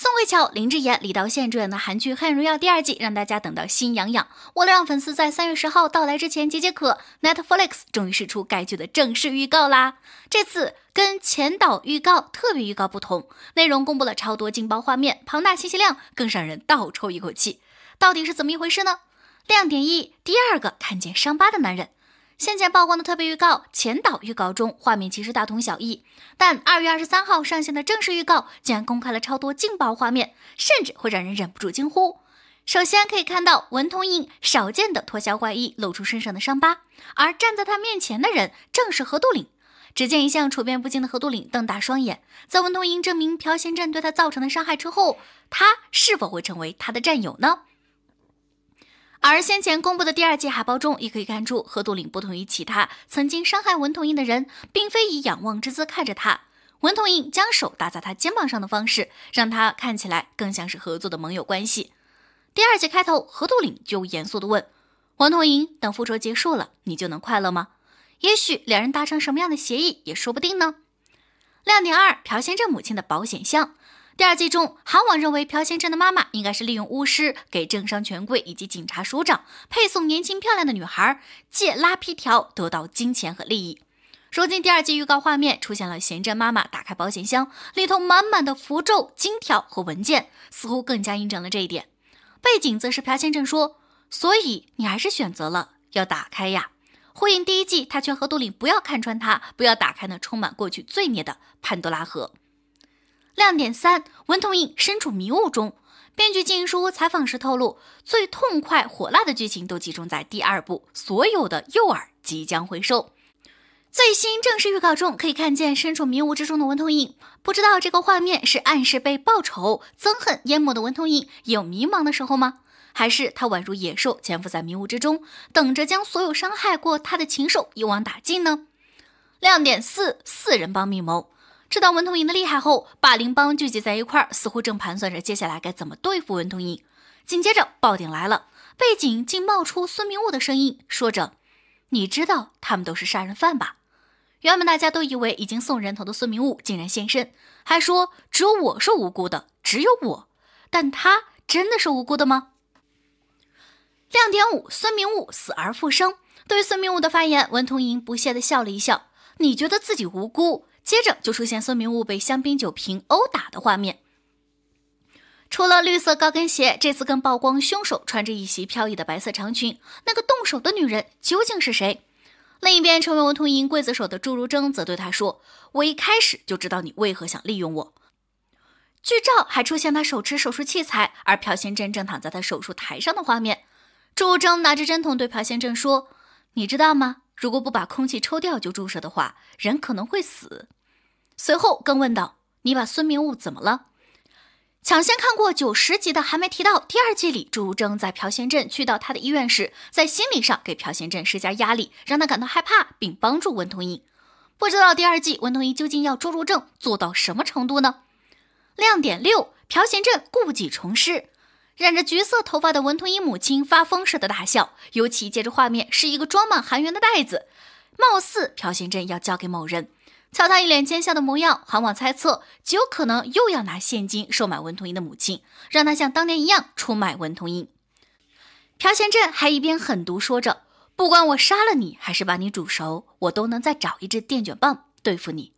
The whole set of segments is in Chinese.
宋慧乔、林志妍、李道宪主演的韩剧《恨荣耀》第二季，让大家等到心痒痒。为了让粉丝在三月十号到来之前解解渴，Netflix 终于释出该剧的正式预告啦。这次跟前导预告、特别预告不同，内容公布了超多劲爆画面，庞大信息量更让人倒抽一口气。到底是怎么一回事呢？亮点一：第二个看见伤疤的男人。先前曝光的特别预告、前导预告中，画面其实大同小异，但二月二十三号上线的正式预告竟然公开了超多劲爆画面，甚至会让人忍不住惊呼。首先可以看到文通英少见的脱下怪异，露出身上的伤疤，而站在他面前的人正是何杜岭。只见一向处变不惊的何杜岭瞪大双眼，在文通英证明朴贤镇对他造成的伤害之后，他是否会成为他的战友呢？而先前公布的第二季海报中，也可以看出，何杜岭不同于其他曾经伤害文同英的人，并非以仰望之姿看着他。文同英将手搭在他肩膀上的方式，让他看起来更像是合作的盟友关系。第二季开头，何杜岭就严肃地问文同英：“等复仇结束了，你就能快乐吗？也许两人达成什么样的协议，也说不定呢。”亮点二：朴先生母亲的保险箱。第二季中，韩网认为朴先生的妈妈应该是利用巫师给政商权贵以及警察署长配送年轻漂亮的女孩，借拉皮条得到金钱和利益。如今第二季预告画面出现了贤振妈妈打开保险箱，里头满满的符咒、金条和文件，似乎更加印证了这一点。背景则是朴先生说：“所以你还是选择了要打开呀。”呼应第一季，他劝河度领不要看穿他，不要打开那充满过去罪孽的潘多拉盒。亮点三：文童影身处迷雾中。编剧静书采访时透露，最痛快火辣的剧情都集中在第二部。所有的诱饵即将回收。最新正式预告中可以看见身处迷雾之中的文童影，不知道这个画面是暗示被报仇憎恨淹没的文童影有迷茫的时候吗？还是他宛如野兽潜伏在迷雾之中，等着将所有伤害过他的禽兽一网打尽呢？亮点四：四人帮密谋。知道文同银的厉害后，霸凌帮聚集在一块儿，似乎正盘算着接下来该怎么对付文同银。紧接着，爆警来了，背景竟冒出孙明悟的声音，说着：“你知道他们都是杀人犯吧？”原本大家都以为已经送人头的孙明悟竟然现身，还说：“只有我是无辜的，只有我。”但他真的是无辜的吗？亮点五：孙明悟死而复生。对于孙明悟的发言，文同银不屑地笑了一笑：“你觉得自己无辜？”接着就出现孙明悟被香槟酒瓶殴打的画面。除了绿色高跟鞋，这次更曝光凶手穿着一袭飘逸的白色长裙。那个动手的女人究竟是谁？另一边，成为文通淫刽子手的朱如贞则对他说：“我一开始就知道你为何想利用我。”剧照还出现他手持手术器材，而朴贤正正躺在他手术台上的画面。朱如贞拿着针筒对朴贤正说：“你知道吗？如果不把空气抽掉就注射的话，人可能会死。”随后更问道：“你把孙明悟怎么了？”抢先看过九十集的还没提到，第二季里朱如正在朴贤镇去到他的医院时，在心理上给朴贤镇施加压力，让他感到害怕，并帮助文同英。不知道第二季文同英究竟要朱如正做到什么程度呢？亮点六：朴贤镇故技重施，染着橘色头发的文同英母亲发疯似的大笑，尤其接着画面是一个装满韩元的袋子，貌似朴贤镇要交给某人。瞧他一脸奸笑的模样，韩网猜测极有可能又要拿现金收买文同英的母亲，让他像当年一样出卖文同英。朴贤镇还一边狠毒说着：“不管我杀了你，还是把你煮熟，我都能再找一只电卷棒对付你。”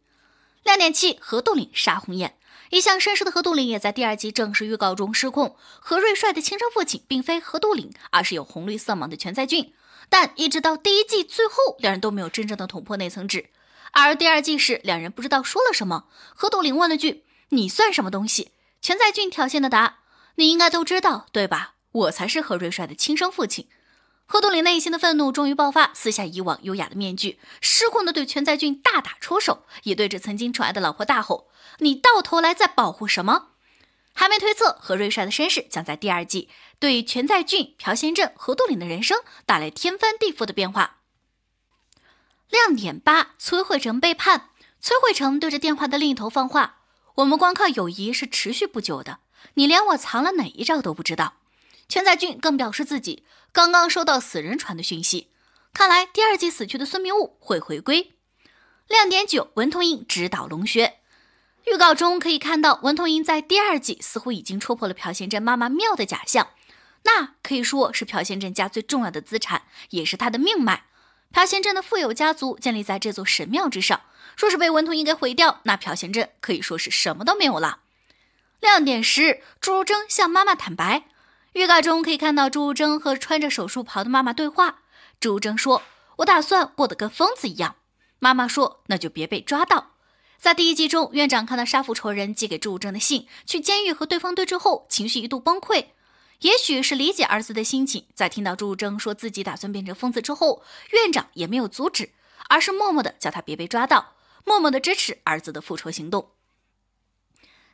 亮点七：何杜岭杀红眼。一向绅士的何杜岭也在第二季正式预告中失控。何瑞帅的亲生父亲并非何杜岭，而是有红绿色盲的全在俊。但一直到第一季最后，两人都没有真正的捅破那层纸。而第二季时，两人不知道说了什么，何杜林问了句：“你算什么东西？”全在俊挑衅的答：“你应该都知道对吧？我才是何瑞帅的亲生父亲。”何杜林内心的愤怒终于爆发，撕下以往优雅的面具，失控的对全在俊大打出手，也对着曾经宠爱的老婆大吼：“你到头来在保护什么？”还没推测何瑞帅的身世，将在第二季对全在俊、朴贤镇、何杜林的人生带来天翻地覆的变化。亮点八：崔慧成背叛。崔慧成对着电话的另一头放话：“我们光靠友谊是持续不久的。你连我藏了哪一招都不知道。”全在俊更表示自己刚刚收到死人传的讯息，看来第二季死去的孙明悟会回归。亮点九：文同英指导龙穴。预告中可以看到，文同英在第二季似乎已经戳破了朴贤贞妈妈庙的假象，那可以说是朴贤贞家最重要的资产，也是他的命脉。朴贤镇的富有家族建立在这座神庙之上。若是被文通应该毁掉，那朴贤镇可以说是什么都没有了。亮点是朱如贞向妈妈坦白。预告中可以看到朱如贞和穿着手术袍的妈妈对话。朱如贞说：“我打算过得跟疯子一样。”妈妈说：“那就别被抓到。”在第一集中，院长看到杀父仇人寄给朱如贞的信，去监狱和对方对峙后，情绪一度崩溃。也许是理解儿子的心情，在听到朱正说自己打算变成疯子之后，院长也没有阻止，而是默默的叫他别被抓到，默默的支持儿子的复仇行动。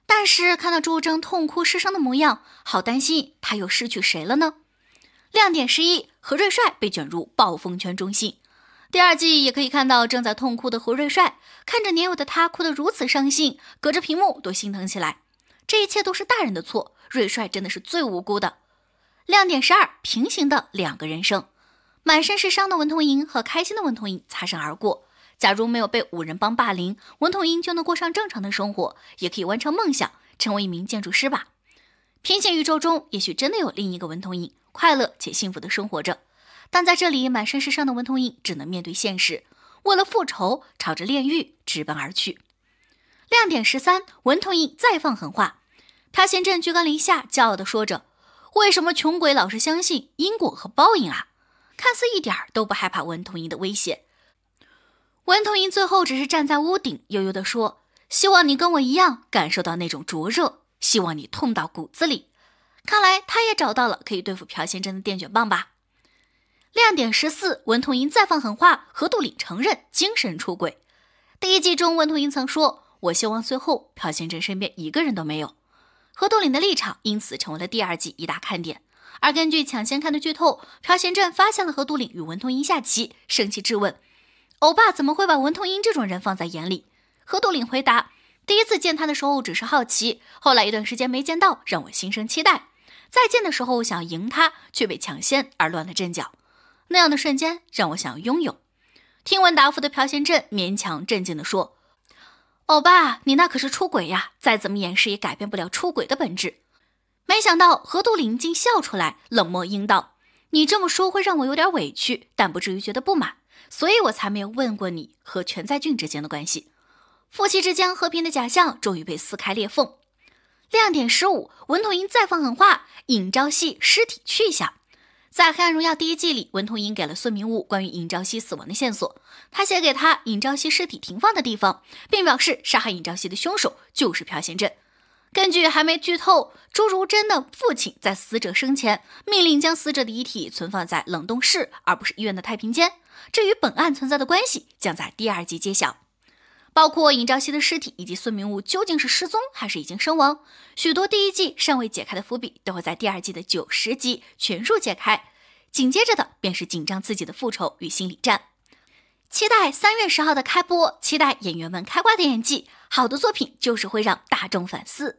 但是看到朱正痛哭失声的模样，好担心他又失去谁了呢？亮点十一：何瑞帅被卷入暴风圈中心。第二季也可以看到正在痛哭的何瑞帅，看着年幼的他哭得如此伤心，隔着屏幕都心疼起来。这一切都是大人的错，瑞帅真的是最无辜的。亮点十二：平行的两个人生，满身是伤的文童银和开心的文童银擦身而过。假如没有被五人帮霸凌，文童银就能过上正常的生活，也可以完成梦想，成为一名建筑师吧。平行宇宙中，也许真的有另一个文童银，快乐且幸福的生活着。但在这里，满身是伤的文童银只能面对现实，为了复仇，朝着炼狱直奔而去。亮点十三，文同银再放狠话，朴贤正居高临下、骄傲的说着：“为什么穷鬼老是相信因果和报应啊？”看似一点都不害怕文同银的威胁，文同银最后只是站在屋顶，悠悠的说：“希望你跟我一样感受到那种灼热，希望你痛到骨子里。”看来他也找到了可以对付朴贤正的电卷棒吧。亮点十四，文同银再放狠话，何杜岭承认精神出轨。第一季中，文同银曾说。我希望最后朴贤镇身边一个人都没有，何杜岭的立场因此成为了第二季一大看点。而根据抢先看的剧透，朴贤镇发现了何杜岭与文通英下棋，生气质问：“欧巴怎么会把文通英这种人放在眼里？”何杜岭回答：“第一次见他的时候只是好奇，后来一段时间没见到，让我心生期待。再见的时候想赢他，却被抢先而乱了阵脚。那样的瞬间让我想要拥有。”听闻答复的朴贤镇勉强镇静地说。欧巴，你那可是出轨呀！再怎么掩饰也改变不了出轨的本质。没想到何杜林竟笑出来，冷漠应道：“你这么说会让我有点委屈，但不至于觉得不满，所以我才没有问过你和全在俊之间的关系。”夫妻之间和平的假象终于被撕开裂缝。亮点十五，文童英再放狠话，尹昭夕尸体去向。在《黑暗荣耀》第一季里，文同英给了孙明悟关于尹昭熙死亡的线索，他写给他尹昭熙尸体停放的地方，并表示杀害尹昭熙的凶手就是朴贤镇。根据还没剧透，朱如真的父亲在死者生前命令将死者的遗体存放在冷冻室，而不是医院的太平间。这与本案存在的关系将在第二集揭晓。包括尹兆希的尸体以及孙明悟究竟是失踪还是已经身亡，许多第一季尚未解开的伏笔都会在第二季的九十集全数解开。紧接着的便是紧张刺激的复仇与心理战。期待三月十号的开播，期待演员们开挂的演技。好的作品就是会让大众反思。